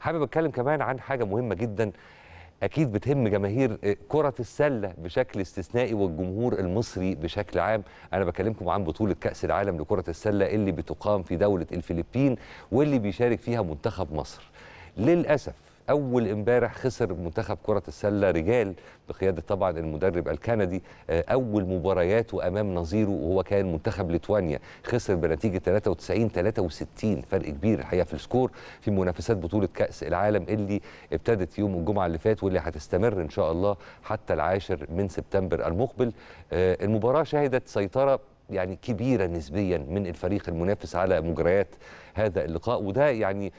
حابب اتكلم كمان عن حاجه مهمه جدا اكيد بتهم جماهير كره السله بشكل استثنائي والجمهور المصري بشكل عام انا بكلمكم عن بطوله كاس العالم لكره السله اللي بتقام في دوله الفلبين واللي بيشارك فيها منتخب مصر للاسف اول امبارح خسر منتخب كره السله رجال بقياده طبعا المدرب الكندي آه، اول مبارياته امام نظيره وهو كان منتخب ليتوانيا خسر بنتيجه 93 63 فرق كبير الحقيقه في السكور في منافسات بطوله كاس العالم اللي ابتدت يوم الجمعه اللي فات واللي هتستمر ان شاء الله حتى العاشر من سبتمبر المقبل آه، المباراه شهدت سيطره يعني كبيره نسبيا من الفريق المنافس على مجريات هذا اللقاء وده يعني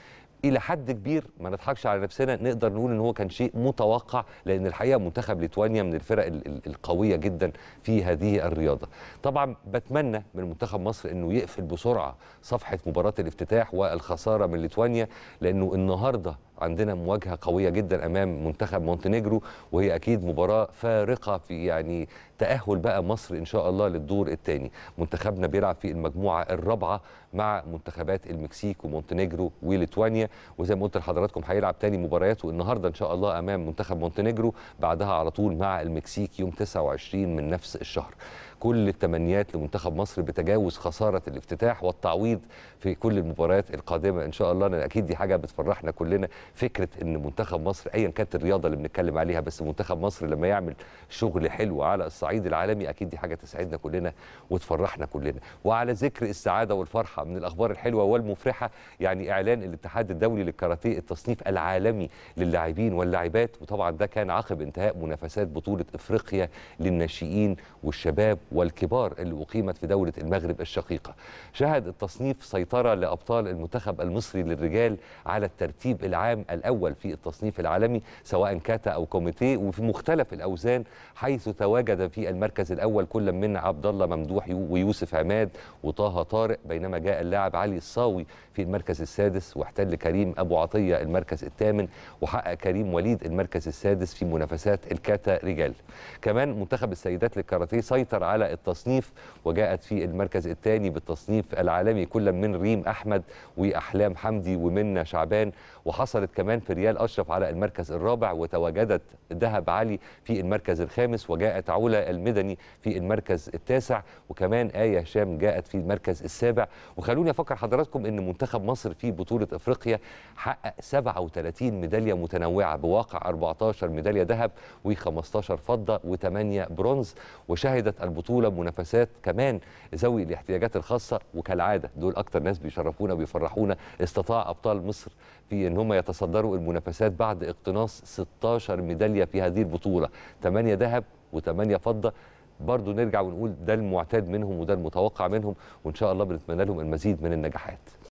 الى حد كبير ما نضحكش على نفسنا نقدر نقول ان هو كان شيء متوقع لان الحقيقه منتخب ليتوانيا من الفرق القويه جدا في هذه الرياضه طبعا بتمنى من منتخب مصر انه يقفل بسرعه صفحه مباراه الافتتاح والخساره من ليتوانيا لانه النهارده عندنا مواجهه قويه جدا امام منتخب مونتينيجرو وهي اكيد مباراه فارقه في يعني تاهل بقى مصر ان شاء الله للدور الثاني منتخبنا بيلعب في المجموعه الرابعه مع منتخبات المكسيك ومونتينيجرو وليتوانيا وزي ما قلت لحضراتكم هيلعب ثاني مبارياته النهارده ان شاء الله امام منتخب مونتينيجرو بعدها على طول مع المكسيك يوم 29 من نفس الشهر كل التمنيات لمنتخب مصر بتجاوز خسارة الافتتاح والتعويض في كل المباريات القادمة إن شاء الله أنا أكيد دي حاجة بتفرحنا كلنا فكره ان منتخب مصر ايا كانت الرياضه اللي بنتكلم عليها بس منتخب مصر لما يعمل شغل حلو على الصعيد العالمي اكيد دي حاجه تسعدنا كلنا وتفرحنا كلنا وعلى ذكر السعاده والفرحه من الاخبار الحلوه والمفرحه يعني اعلان الاتحاد الدولي للكاراتيه التصنيف العالمي للاعبين واللاعبات وطبعا ده كان عقب انتهاء منافسات بطوله افريقيا للناشئين والشباب والكبار اللي اقيمت في دوله المغرب الشقيقه شهد التصنيف سيطره لابطال المنتخب المصري للرجال على الترتيب العام العالم الأول في التصنيف العالمي سواء كاتا أو كوميتي وفي مختلف الأوزان حيث تواجد في المركز الأول كل من عبد الله ممدوح ويوسف عماد وطه طارق بينما جاء اللاعب علي الصاوي في المركز السادس واحتل كريم أبو عطية المركز الثامن وحقق كريم وليد المركز السادس في منافسات الكاتا رجال كمان منتخب السيدات للكاراتيه سيطر على التصنيف وجاءت في المركز الثاني بالتصنيف العالمي كل من ريم أحمد وأحلام حمدي ومنا شعبان وحصلت كمان في ريال أشرف على المركز الرابع وتواجدت ذهب علي في المركز الخامس وجاءت علا المدني في المركز التاسع وكمان آية هشام جاءت في المركز السابع وخلوني أفكر حضراتكم أن منتخب مصر في بطولة أفريقيا حقق 37 ميدالية متنوعة بواقع 14 ميدالية ذهب و15 فضة و8 برونز وشهدت البطولة منافسات كمان ذوي الاحتياجات الخاصة وكالعادة دول أكتر ناس بيشرفونا وبيفرحونا استطاع أبطال مصر في أن هم يتصرفوا تصدروا المنافسات بعد اقتناص 16 ميدالية في هذه البطولة 8 ذهب و8 فضة برضو نرجع ونقول ده المعتاد منهم وده المتوقع منهم وإن شاء الله بنتمنى لهم المزيد من النجاحات